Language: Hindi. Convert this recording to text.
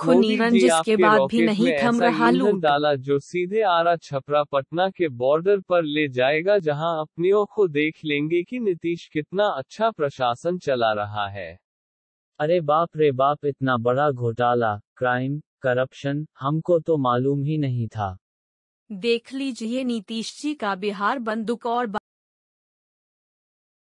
खुनीरन जिसके बाद भी नहीं थम रहा लूट डाला जो सीधे आरा छपरा पटना के बॉर्डर पर ले जाएगा जहां अपनियों को देख लेंगे कि नीतीश कितना अच्छा प्रशासन चला रहा है अरे बाप रे बाप इतना बड़ा घोटाला क्राइम करप्शन हमको तो मालूम ही नहीं था देख लीजिए नीतीश जी का बिहार बंदूक और